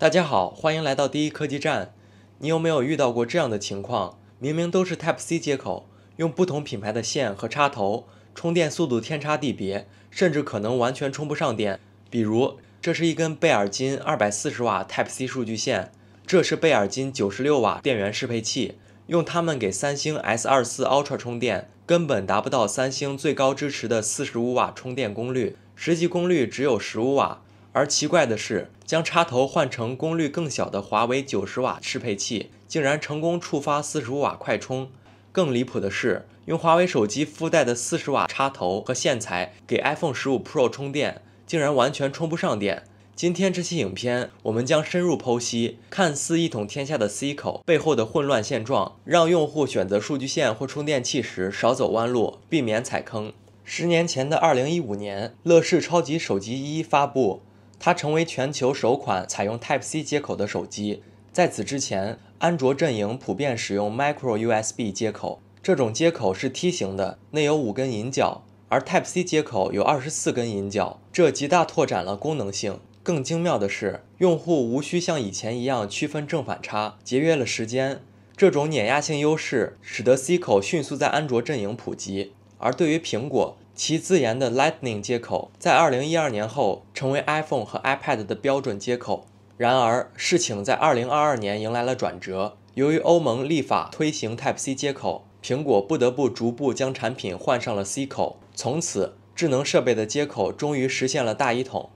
大家好，欢迎来到第一科技站。你有没有遇到过这样的情况？明明都是 Type C 接口，用不同品牌的线和插头，充电速度天差地别，甚至可能完全充不上电。比如，这是一根贝尔金240瓦 Type C 数据线，这是贝尔金96瓦电源适配器，用它们给三星 S24 Ultra 充电，根本达不到三星最高支持的45瓦充电功率，实际功率只有15瓦。而奇怪的是，将插头换成功率更小的华为九十瓦适配器，竟然成功触发四十五瓦快充。更离谱的是，用华为手机附带的四十瓦插头和线材给 iPhone 十五 Pro 充电，竟然完全充不上电。今天这期影片，我们将深入剖析看似一统天下的 C 口背后的混乱现状，让用户选择数据线或充电器时少走弯路，避免踩坑。十年前的二零一五年，乐视超级手机一发布。它成为全球首款采用 Type C 接口的手机。在此之前，安卓阵营普遍使用 Micro USB 接口，这种接口是梯形的，内有五根引脚，而 Type C 接口有二十四根引脚，这极大拓展了功能性。更精妙的是，用户无需像以前一样区分正反差，节约了时间。这种碾压性优势使得 C 口迅速在安卓阵营普及，而对于苹果。其自研的 Lightning 接口在2012年后成为 iPhone 和 iPad 的标准接口。然而，事情在2022年迎来了转折。由于欧盟立法推行 Type C 接口，苹果不得不逐步将产品换上了 C 口。从此，智能设备的接口终于实现了大一统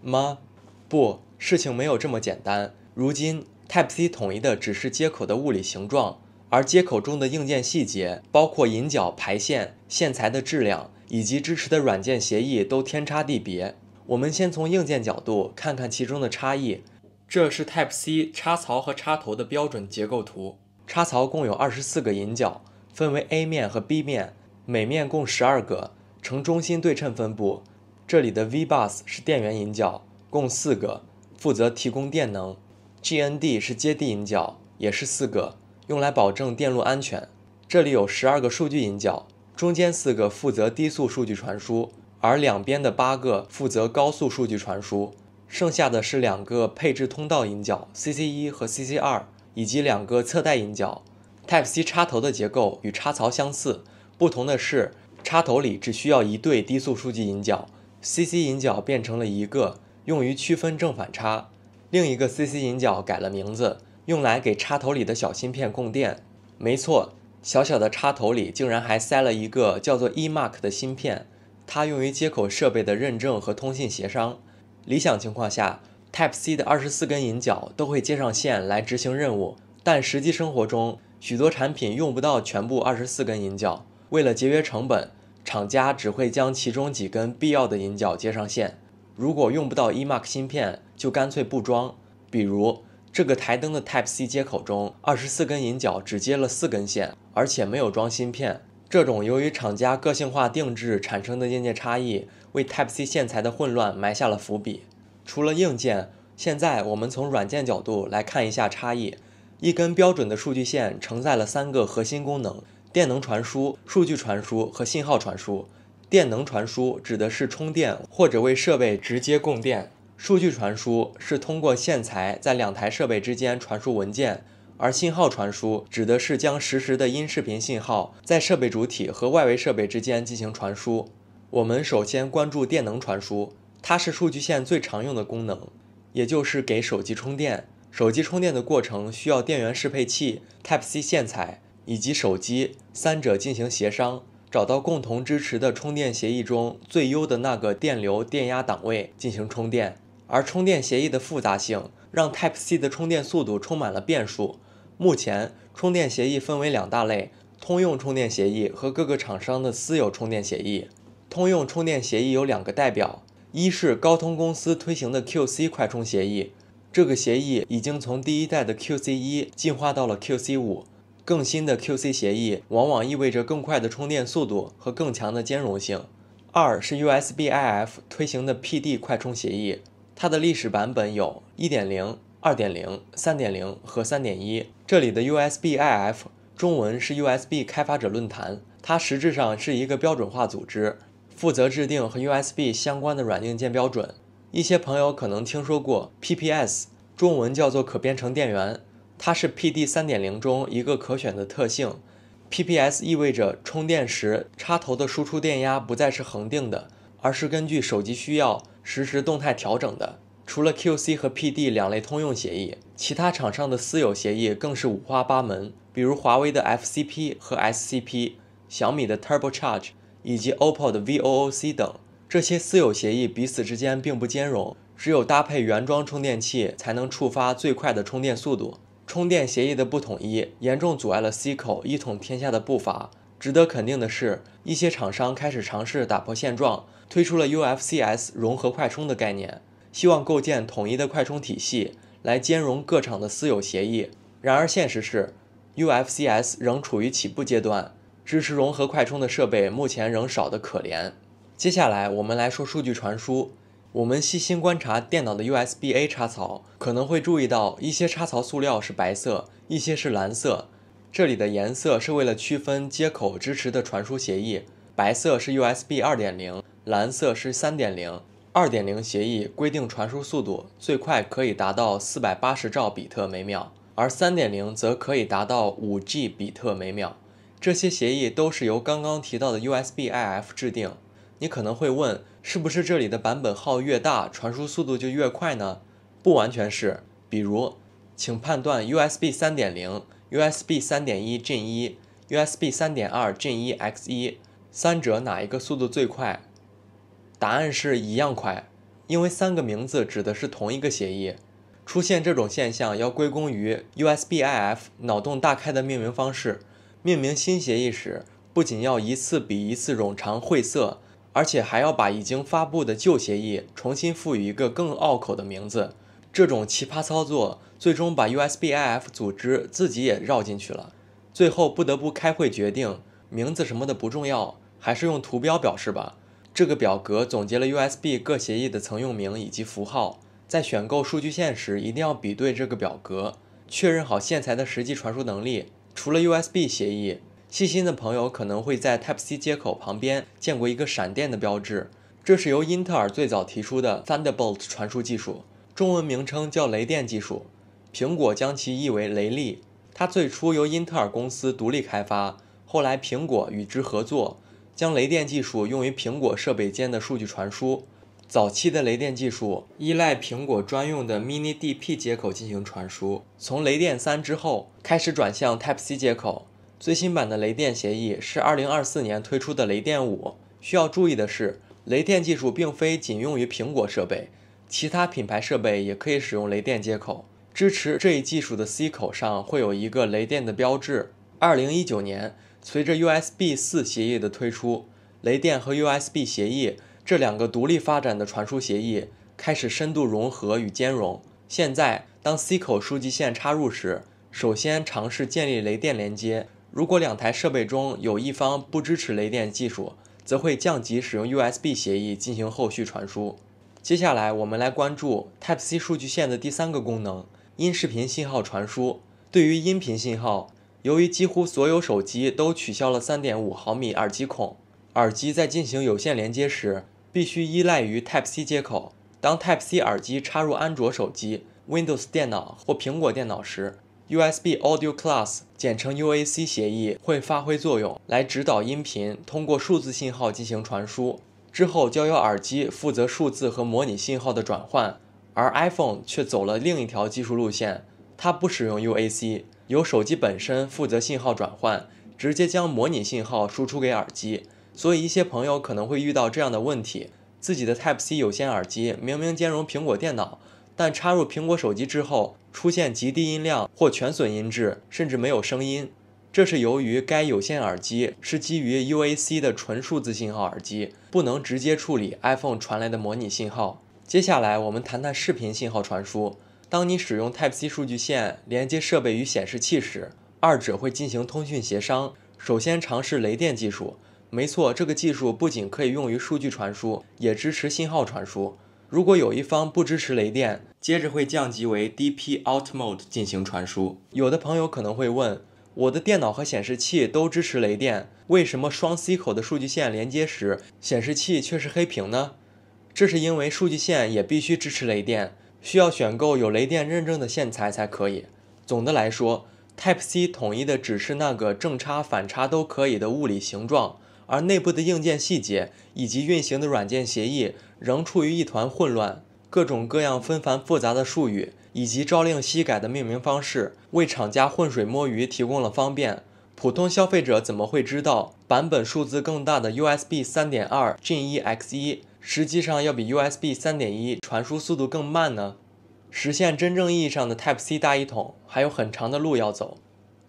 吗？不，事情没有这么简单。如今，Type C 统一的只是接口的物理形状，而接口中的硬件细节，包括引脚、排线、线材的质量。以及支持的软件协议都天差地别。我们先从硬件角度看看其中的差异。这是 Type C 插槽和插头的标准结构图。插槽共有二十四个引脚，分为 A 面和 B 面，每面共十二个，呈中心对称分布。这里的 V bus 是电源引脚，共四个，负责提供电能。GND 是接地引脚，也是四个，用来保证电路安全。这里有十二个数据引脚。中间四个负责低速数据传输，而两边的八个负责高速数据传输，剩下的是两个配置通道引脚 C C 一和 C C 二，以及两个侧带引脚。Type C 插头的结构与插槽相似，不同的是插头里只需要一对低速数据引脚 C C 引脚变成了一个用于区分正反差。另一个 C C 引脚改了名字，用来给插头里的小芯片供电。没错。小小的插头里竟然还塞了一个叫做 eMark 的芯片，它用于接口设备的认证和通信协商。理想情况下，Type C 的二十四根引脚都会接上线来执行任务。但实际生活中，许多产品用不到全部二十四根引脚，为了节约成本，厂家只会将其中几根必要的引脚接上线。如果用不到 eMark 芯片，就干脆不装。比如。这个台灯的 Type C 接口中，二十四根引脚只接了四根线，而且没有装芯片。这种由于厂家个性化定制产生的硬件差异，为 Type C 线材的混乱埋下了伏笔。除了硬件，现在我们从软件角度来看一下差异。一根标准的数据线承载了三个核心功能：电能传输、数据传输和信号传输。电能传输指的是充电或者为设备直接供电。数据传输是通过线材在两台设备之间传输文件，而信号传输指的是将实时的音视频信号在设备主体和外围设备之间进行传输。我们首先关注电能传输，它是数据线最常用的功能，也就是给手机充电。手机充电的过程需要电源适配器、Type-C 线材以及手机三者进行协商，找到共同支持的充电协议中最优的那个电流、电压档位进行充电。而充电协议的复杂性让 Type C 的充电速度充满了变数。目前，充电协议分为两大类：通用充电协议和各个厂商的私有充电协议。通用充电协议有两个代表：一是高通公司推行的 QC 快充协议，这个协议已经从第一代的 QC 一进化到了 QC 五，更新的 QC 协议往往意味着更快的充电速度和更强的兼容性；二是 USB IF 推行的 PD 快充协议。它的历史版本有1.0、2.0、3.0和3.1。这里的 USBIF 中文是 USB 开发者论坛，它实质上是一个标准化组织，负责制定和 USB 相关的软硬件标准。一些朋友可能听说过 PPS，中文叫做可编程电源，它是 PD 3.0中一个可选的特性。PPS 意味着充电时插头的输出电压不再是恒定的，而是根据手机需要。实时动态调整的，除了 QC 和 PD 两类通用协议，其他厂商的私有协议更是五花八门。比如华为的 FCP 和 SCP，小米的 Turbo Charge，以及 OPPO 的 VOOC 等，这些私有协议彼此之间并不兼容，只有搭配原装充电器才能触发最快的充电速度。充电协议的不统一，严重阻碍了 C 口一统天下的步伐。值得肯定的是，一些厂商开始尝试打破现状，推出了 UFCS 融合快充的概念，希望构建统一的快充体系来兼容各厂的私有协议。然而，现实是 UFCS 仍处于起步阶段，支持融合快充的设备目前仍少得可怜。接下来，我们来说数据传输。我们细心观察电脑的 USB-A 插槽，可能会注意到一些插槽塑料是白色，一些是蓝色。这里的颜色是为了区分接口支持的传输协议，白色是 USB 2.0，蓝色是3.0。2.0协议规定传输速度最快可以达到480兆比特每秒，而3.0则可以达到5 g 比特每秒。这些协议都是由刚刚提到的 USBIF 制定。你可能会问，是不是这里的版本号越大，传输速度就越快呢？不完全是。比如，请判断 USB 3.0。USB 3.1 Gen1、USB 3.2 Gen1x1，三者哪一个速度最快？答案是一样快，因为三个名字指的是同一个协议。出现这种现象要归功于 USBIF 脑洞大开的命名方式。命名新协议时，不仅要一次比一次冗长晦涩，而且还要把已经发布的旧协议重新赋予一个更拗口的名字。这种奇葩操作，最终把 USBIF 组织自己也绕进去了，最后不得不开会决定，名字什么的不重要，还是用图标表示吧。这个表格总结了 USB 各协议的曾用名以及符号，在选购数据线时一定要比对这个表格，确认好线材的实际传输能力。除了 USB 协议，细心的朋友可能会在 Type C 接口旁边见过一个闪电的标志，这是由英特尔最早提出的 Thunderbolt 传输技术。中文名称叫雷电技术，苹果将其译为雷利。它最初由英特尔公司独立开发，后来苹果与之合作，将雷电技术用于苹果设备间的数据传输。早期的雷电技术依赖苹果专用的 Mini DP 接口进行传输，从雷电三之后开始转向 Type C 接口。最新版的雷电协议是2024年推出的雷电五。需要注意的是，雷电技术并非仅用于苹果设备。其他品牌设备也可以使用雷电接口，支持这一技术的 C 口上会有一个雷电的标志。二零一九年，随着 USB 四协议的推出，雷电和 USB 协议这两个独立发展的传输协议开始深度融合与兼容。现在，当 C 口数据线插入时，首先尝试建立雷电连接，如果两台设备中有一方不支持雷电技术，则会降级使用 USB 协议进行后续传输。接下来，我们来关注 Type C 数据线的第三个功能——音视频信号传输。对于音频信号，由于几乎所有手机都取消了3.5毫米耳机孔，耳机在进行有线连接时，必须依赖于 Type C 接口。当 Type C 耳机插入安卓手机、Windows 电脑或苹果电脑时，USB Audio Class（ 简称 UAC） 协议会发挥作用，来指导音频通过数字信号进行传输。之后，交由耳机负责数字和模拟信号的转换，而 iPhone 却走了另一条技术路线。它不使用 UAC，由手机本身负责信号转换，直接将模拟信号输出给耳机。所以，一些朋友可能会遇到这样的问题：自己的 Type-C 有线耳机明明兼容苹果电脑，但插入苹果手机之后，出现极低音量或全损音质，甚至没有声音。这是由于该有线耳机是基于 UAC 的纯数字信号耳机，不能直接处理 iPhone 传来的模拟信号。接下来我们谈谈视频信号传输。当你使用 Type C 数据线连接设备与显示器时，二者会进行通讯协商。首先尝试雷电技术，没错，这个技术不仅可以用于数据传输，也支持信号传输。如果有一方不支持雷电，接着会降级为 DP Alt Mode 进行传输。有的朋友可能会问。我的电脑和显示器都支持雷电，为什么双 C 口的数据线连接时，显示器却是黑屏呢？这是因为数据线也必须支持雷电，需要选购有雷电认证的线材才可以。总的来说，Type C 统一的只是那个正插反插都可以的物理形状，而内部的硬件细节以及运行的软件协议仍处于一团混乱，各种各样纷繁复杂的术语。以及朝令夕改的命名方式，为厂家浑水摸鱼提供了方便。普通消费者怎么会知道版本数字更大的 USB 三点二 Gen 一 X 一，实际上要比 USB 三点一传输速度更慢呢？实现真正意义上的 Type C 大一统还有很长的路要走。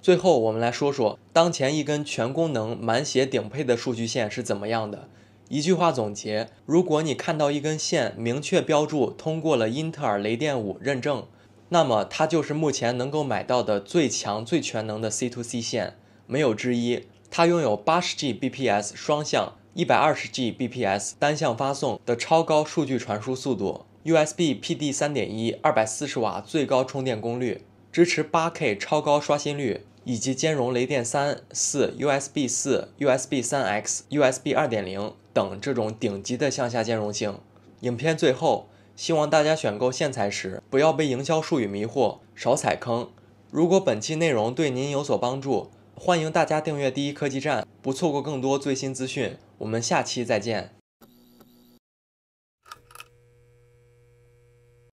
最后，我们来说说当前一根全功能满血顶配的数据线是怎么样的。一句话总结：如果你看到一根线明确标注通过了英特尔雷电五认证，那么它就是目前能够买到的最强、最全能的 C2C 线，没有之一。它拥有 80Gbps 双向、120Gbps 单向发送的超高数据传输速度，USB PD 3.1 240瓦最高充电功率，支持 8K 超高刷新率，以及兼容雷电三、四、USB 四、USB 三 X、USB 二点零等这种顶级的向下兼容性。影片最后。希望大家选购线材时不要被营销术语迷惑，少踩坑。如果本期内容对您有所帮助，欢迎大家订阅第一科技站，不错过更多最新资讯。我们下期再见。